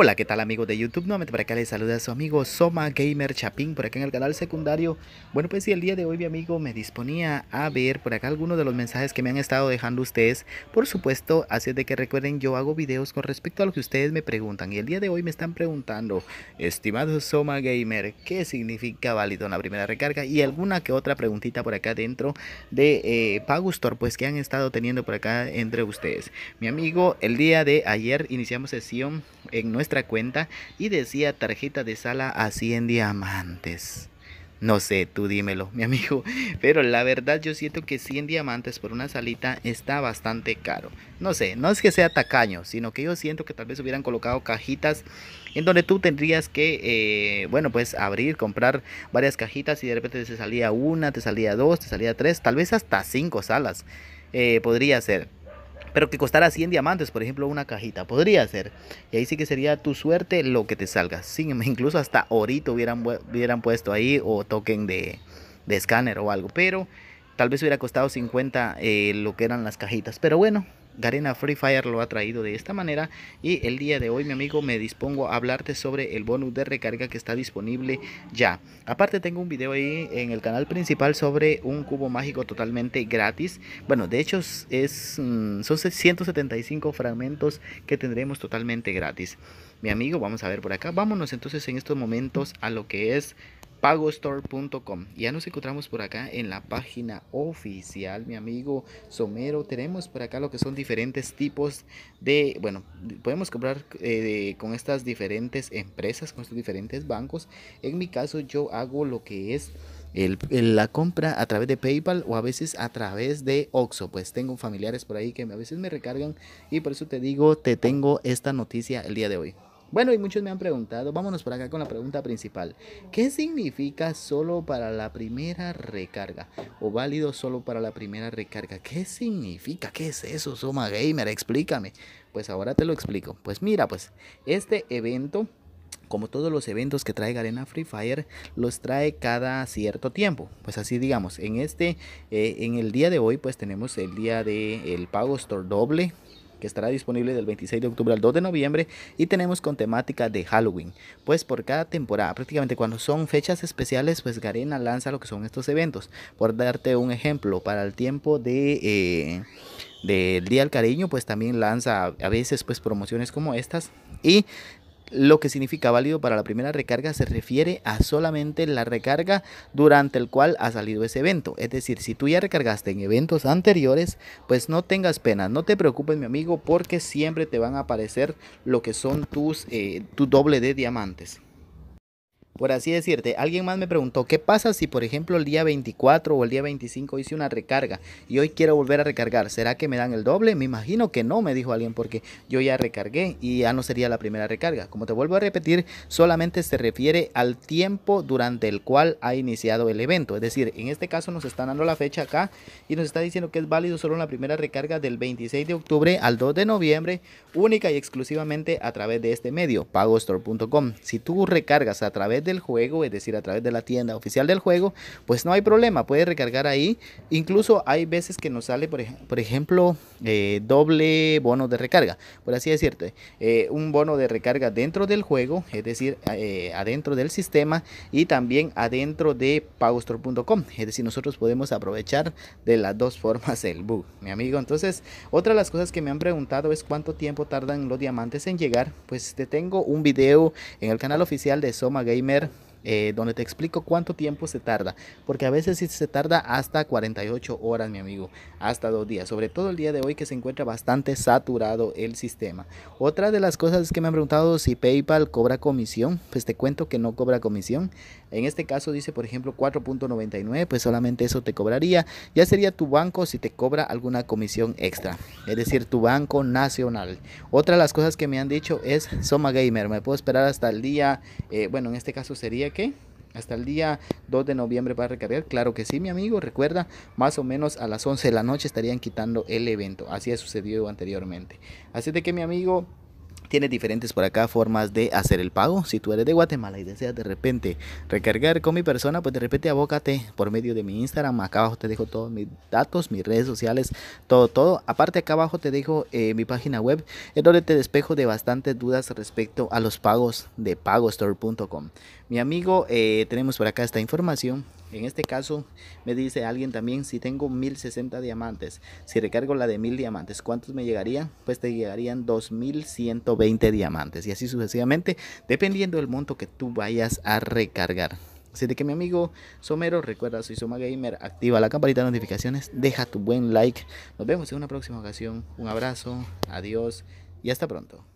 Hola, ¿qué tal amigos de YouTube? Nuevamente para acá les saluda a su amigo Soma Gamer Chapín por acá en el canal secundario. Bueno, pues si el día de hoy mi amigo me disponía a ver por acá algunos de los mensajes que me han estado dejando ustedes. Por supuesto, así es de que recuerden, yo hago videos con respecto a lo que ustedes me preguntan. Y el día de hoy me están preguntando, estimado Soma Gamer, ¿qué significa válido en la primera recarga? Y alguna que otra preguntita por acá dentro de eh, Pagustor, pues que han estado teniendo por acá entre ustedes. Mi amigo, el día de ayer iniciamos sesión en nuestra cuenta y decía tarjeta de sala a 100 diamantes. No sé, tú dímelo, mi amigo. Pero la verdad yo siento que 100 diamantes por una salita está bastante caro. No sé, no es que sea tacaño, sino que yo siento que tal vez hubieran colocado cajitas en donde tú tendrías que, eh, bueno, pues abrir, comprar varias cajitas y de repente te salía una, te salía dos, te salía tres, tal vez hasta cinco salas. Eh, podría ser pero que costara 100 diamantes, por ejemplo, una cajita. Podría ser. Y ahí sí que sería tu suerte lo que te salga. Sí, incluso hasta ahorita hubieran, hubieran puesto ahí o token de, escáner o algo. Pero tal vez hubiera costado 50 eh, lo que eran las cajitas. Pero bueno, Garena Free Fire lo ha traído de esta manera y el día de hoy mi amigo me dispongo a hablarte sobre el bonus de recarga que está disponible ya. Aparte tengo un video ahí en el canal principal sobre un cubo mágico totalmente gratis. Bueno, de hecho es, mm, son 175 fragmentos que tendremos totalmente gratis. Mi amigo, vamos a ver por acá. Vámonos entonces en estos momentos a lo que es pagostore.com. Ya nos encontramos por acá en la página oficial, mi amigo Somero. Tenemos por acá lo que son diferentes tipos de, bueno, podemos comprar eh, con estas diferentes empresas, con estos diferentes bancos. En mi caso yo hago lo que es... la compra a través de PayPal o a veces a través de Oxxo. Pues tengo familiares por ahí que a veces me recargan y por eso te digo, te tengo esta noticia el día de hoy. Bueno, y muchos me han preguntado, vámonos por acá con la pregunta principal. ¿Qué significa solo para la primera recarga? ¿O válido solo para la primera recarga? ¿Qué significa? ¿Qué es eso, Soma Gamer? Explícame. Pues ahora te lo explico. Pues mira, pues este evento como todos los eventos que trae Garena Free Fire, los trae cada cierto tiempo. Pues así digamos, en este, eh, en el día de hoy, pues tenemos el día del el pago store doble, que estará disponible del 26 de octubre al 2 de noviembre y tenemos con temática de Halloween. Pues por cada temporada, prácticamente cuando son fechas especiales, pues Garena lanza lo que son estos eventos. Por darte un ejemplo, para el tiempo de... Eh, del Día del Cariño, pues también lanza a veces pues promociones como estas y lo que significa válido para la primera recarga se refiere a solamente la recarga durante el cual ha salido ese evento. Es decir, si tú ya recargaste en eventos anteriores, pues no tengas pena, no te preocupes mi amigo porque siempre te van a aparecer lo que son tus eh, tu doble de diamantes por así decirte, alguien más me preguntó, ¿qué pasa si por ejemplo el día 24 o el día 25 hice una recarga y hoy quiero volver a recargar? ¿Será que me dan el doble? Me imagino que no, me dijo alguien, porque yo ya recargué y ya no sería la primera recarga. Como te vuelvo a repetir, solamente se refiere al tiempo durante el cual ha iniciado el evento. Es decir, en este caso nos están dando la fecha acá y nos está diciendo que es válido solo la primera recarga del 26 de octubre al 2 de noviembre, única y exclusivamente a través de este medio, pagostore.com. Si tú recargas a través de del juego, es decir, a través de la tienda oficial del juego, pues no hay problema, puede recargar ahí. Incluso hay veces que nos sale, por, ejemplo, eh, doble bono de recarga, por así decirte. Eh, un bono de recarga dentro del juego, es decir, eh, adentro del sistema y también adentro de pagostore.com. Es decir, nosotros podemos aprovechar de las dos formas el bug, mi amigo. Entonces, otra de las cosas que me han preguntado es cuánto tiempo tardan los diamantes en llegar. Pues te tengo un video en el canal oficial de Soma Gamer Gracias. Eh, donde te explico cuánto tiempo se tarda, porque a veces se tarda hasta 48 horas, mi amigo, hasta dos días, sobre todo el día de hoy que se encuentra bastante saturado el sistema. Otra de las cosas que me han preguntado si PayPal cobra comisión, pues te cuento que no cobra comisión. En este caso dice, por ejemplo, 4.99, pues solamente eso te cobraría. Ya sería tu banco si te cobra alguna comisión extra, es decir, tu banco nacional. Otra de las cosas que me han dicho es Soma Gamer, me puedo esperar hasta el día, eh, bueno, en este caso sería que Hasta el día 2 de noviembre Va a recargar. Claro que sí, mi amigo. Recuerda, más o menos a las 11 de la noche estarían quitando el evento. Así ha sucedido anteriormente. Así de que, mi amigo, Tienes diferentes por acá formas de hacer el pago. Si tú eres de Guatemala y deseas de repente recargar con mi persona, pues de repente abócate por medio de mi Instagram. Acá abajo te dejo todos mis datos, mis redes sociales, todo, todo. Aparte acá abajo te dejo eh, mi página web en donde te despejo de bastantes dudas respecto a los pagos de pagostore.com. Mi amigo, eh, tenemos por acá esta información. En este caso, me dice alguien también, si tengo 1060 diamantes, si recargo la de 1000 diamantes, ¿cuántos me llegarían? Pues te llegarían 2120 diamantes y así sucesivamente, dependiendo del monto que tú vayas a recargar. Así de que mi amigo Somero, recuerda, soy Somagamer, activa la campanita de notificaciones, deja tu buen like. Nos vemos en una próxima ocasión. Un abrazo, adiós y hasta pronto.